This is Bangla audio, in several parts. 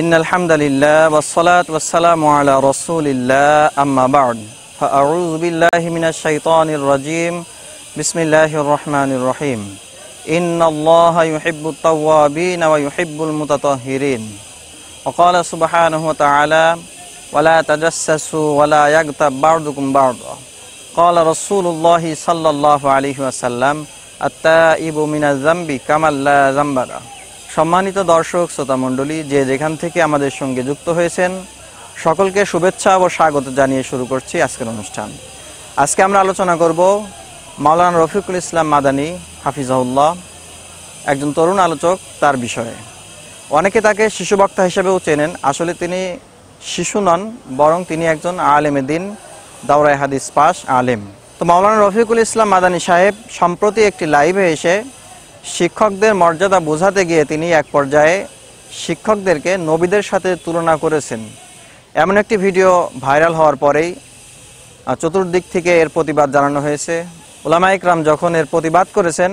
إن الحمد لله والصلاة والسلام على رسول الله أما بعد فأعوذ بالله من الشيطان الرجيم بسم الله الرحمن الرحيم إن الله يحب التوابين ويحب المتطهرين وقال سبحانه وتعالى ولا تجسسوا ولا يغتب بعضكم بعضا قال رسول الله صلى الله عليه وسلم التائب من الذنب كما لا ذنب له সম্মানিত দর্শক শ্রোতামণ্ডলী যে যেখান থেকে আমাদের সঙ্গে যুক্ত হয়েছেন সকলকে শুভেচ্ছা ও স্বাগত জানিয়ে শুরু করছি আজকের অনুষ্ঠান আজকে আমরা আলোচনা করব মাওলানা রফিকুল ইসলাম মাদানী হাফিজাউল্লাহ একজন তরুণ আলোচক তার বিষয়ে অনেকে তাকে শিশু বক্তা হিসেবেও চেনেন আসলে তিনি শিশু নন বরং তিনি একজন আলেমে দিন দাওরায় হাদিস পাশ আলেম তো মাওলানা রফিকুল ইসলাম মাদানী সাহেব সম্প্রতি একটি লাইভে এসে শিক্ষকদের মর্যাদা বোঝাতে গিয়ে তিনি এক পর্যায়ে শিক্ষকদেরকে নবীদের সাথে তুলনা করেছেন এমন একটি ভিডিও ভাইরাল হওয়ার পরেই চতুর্দিক থেকে এর প্রতিবাদ জানানো হয়েছে উলামা ইকরাম যখন এর প্রতিবাদ করেছেন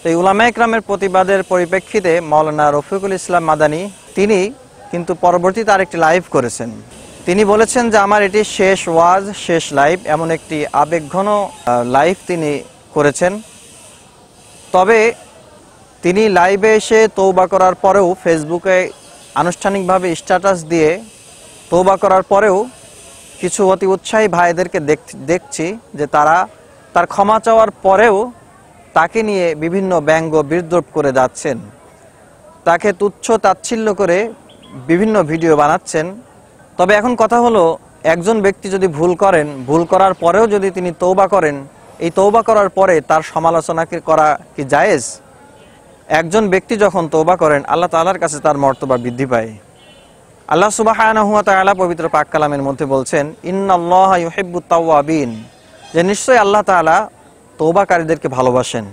তো এই উলামা ইকরামের প্রতিবাদের পরিপ্রেক্ষিতে মৌলানা রফিকুল ইসলাম মাদানি তিনি কিন্তু পরবর্তীতে আরেকটি লাইভ করেছেন তিনি বলেছেন যে আমার এটি শেষ ওয়াজ শেষ লাইভ এমন একটি আবেগঘন লাইভ তিনি করেছেন তবে তিনি লাইভে এসে তৌবা করার পরেও ফেসবুকে আনুষ্ঠানিকভাবে স্ট্যাটাস দিয়ে তৌবা করার পরেও কিছু অতি উৎসাহী ভাইদেরকে দেখছি যে তারা তার ক্ষমা চাওয়ার পরেও তাকে নিয়ে বিভিন্ন ব্যঙ্গ বিদ্রোপ করে যাচ্ছেন তাকে তুচ্ছ তাচ্ছিল্য করে বিভিন্ন ভিডিও বানাচ্ছেন তবে এখন কথা হলো একজন ব্যক্তি যদি ভুল করেন ভুল করার পরেও যদি তিনি তৌবা করেন এই তৌবা করার পরে তার সমালোচনা করা কি জায়েজ একজন ব্যক্তি যখন তোবা করেন আল্লাহ তালার কাছে তার মর্তবা বৃদ্ধি পায় আল্লাহ সুবাহানহুয়া পবিত্র পাক কালামের মধ্যে বলছেন ইন্নআল্লাহিবুত্তাওয়াবিন যে নিশ্চয়ই আল্লাহ তালা তৌবাকারীদেরকে ভালোবাসেন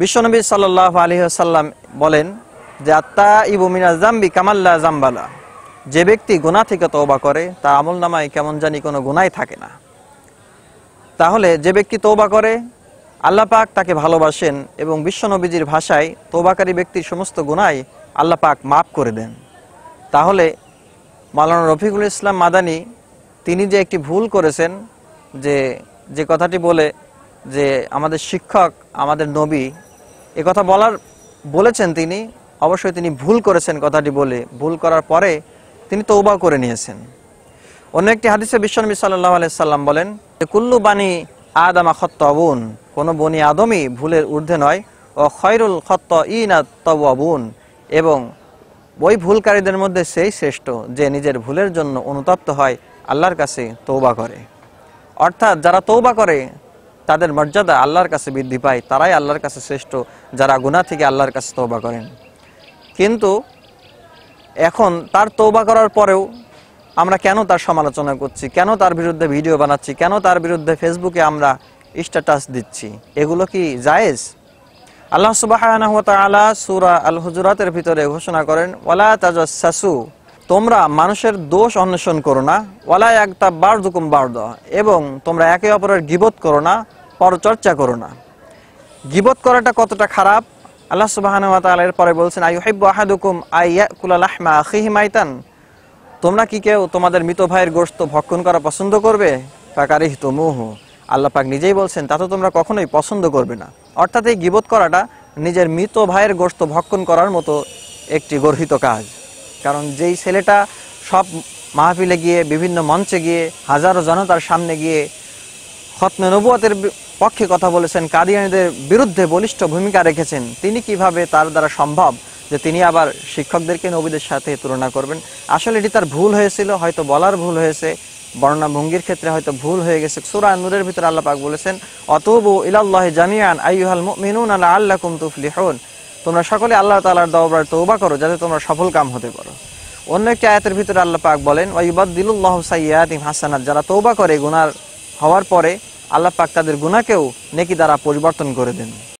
বিশ্বনবী সাল্লাহ আলী সাল্লাম বলেন যে আত্মা ইবুমিনা জাম্বি কামাল্লা জাম্বালা যে ব্যক্তি গুণা থেকে তৌবা করে তা আমল নামায় কেমন জানি কোনো গুণাই থাকে না তাহলে যে ব্যক্তি তৌবা করে আল্লাহ পাক তাকে ভালোবাসেন এবং বিশ্বনবীজির ভাষায় তোবাকারী ব্যক্তির সমস্ত গুণাই আল্লাহ পাক মাফ করে দেন তাহলে মালানা রফিকুল ইসলাম মাদানি তিনি যে একটি ভুল করেছেন যে যে কথাটি বলে যে আমাদের শিক্ষক আমাদের নবী এ কথা বলার বলেছেন তিনি অবশ্যই তিনি ভুল করেছেন কথাটি বলে ভুল করার পরে তিনি তৌবা করে নিয়েছেন অন্য একটি হাদিসে বিশ্বনবী সাল্লাহ সাল্লাম বলেন যে কুল্লু বাণী আদামা খত্তাবুন কোনো বনি আদমই ভুলের ঊর্ধ্বে নয় ও খয়রুল খত্ত ইনা তবুন এবং ওই ভুলকারীদের মধ্যে সেই শ্রেষ্ঠ যে নিজের ভুলের জন্য অনুতপ্ত হয় আল্লাহর কাছে তৌবা করে অর্থাৎ যারা তৌবা করে তাদের মর্যাদা আল্লাহর কাছে বৃদ্ধি পায় তারাই আল্লাহর কাছে শ্রেষ্ঠ যারা গুণা থেকে আল্লাহর কাছে তৌবা করেন কিন্তু এখন তার তৌবা করার পরেও আমরা কেন তার সমালোচনা করছি কেন তার বিরুদ্ধে ভিডিও বানাচ্ছি কেন তার বিরুদ্ধে ফেসবুকে আমরা স্ট্যাটাস দিচ্ছি এগুলো কি জায়েজ আল্লাহ সুবাহ সুরা আল হুজুরাতের ভিতরে ঘোষণা করেন ওয়ালা সাসু তোমরা মানুষের দোষ অন্বেষণ করো না ওয়ালা একটা বারদুকুম বারদ এবং তোমরা একে অপরের গিবত করো না পরচর্চা করো না গিবত করাটা কতটা খারাপ আল্লাহ সুবাহ এর পরে বলছেন আই হাইব আহাদুকুম আই ইয়াকুল আহমা আখিহিমাইতান তোমরা কি কেউ তোমাদের মৃত ভাইয়ের গোস্ত ভক্ষণ করা পছন্দ করবে কাকারি হিতমুহ আল্লাহ পাক নিজেই বলছেন তা তো তোমরা কখনোই পছন্দ করবে না অর্থাৎ এই গিবোধ করাটা নিজের মৃত ভাইয়ের গোস্ত ভক্ষণ করার মতো একটি গর্হিত কাজ কারণ যেই ছেলেটা সব মাহফিলে গিয়ে বিভিন্ন মঞ্চে গিয়ে হাজারো জনতার সামনে গিয়ে খতনে নবুয়াতের পক্ষে কথা বলেছেন কাদিয়ানিদের বিরুদ্ধে বলিষ্ঠ ভূমিকা রেখেছেন তিনি কিভাবে তার দ্বারা সম্ভব যে তিনি আবার শিক্ষকদেরকে নবীদের সাথে তুলনা করবেন আসলে এটি তার ভুল হয়েছিল হয়তো বলার ভুল হয়েছে বর্ণনা ভঙ্গির ক্ষেত্রে হয়তো ভুল হয়ে গেছে সুরা নুরের ভিতরে আল্লাহ পাক বলেছেন অতবু ইলাল্লাহ জামিয়ান আইহাল মিনুন আল্লাহ আল্লাহ কুমতুফলি হন তোমরা সকলে আল্লাহ তালার দরবার তৌবা করো যাতে তোমরা সফল কাম হতে পারো অন্য একটি আয়াতের ভিতরে আল্লাহ পাক বলেন ওয়াইবাদ্দিল্লাহ সাইয়াদিম হাসানাত যারা তৌবা করে গুনার হওয়ার পরে আল্লাহ পাক তাদের গুনাহকেও নেকি দ্বারা পরিবর্তন করে দেন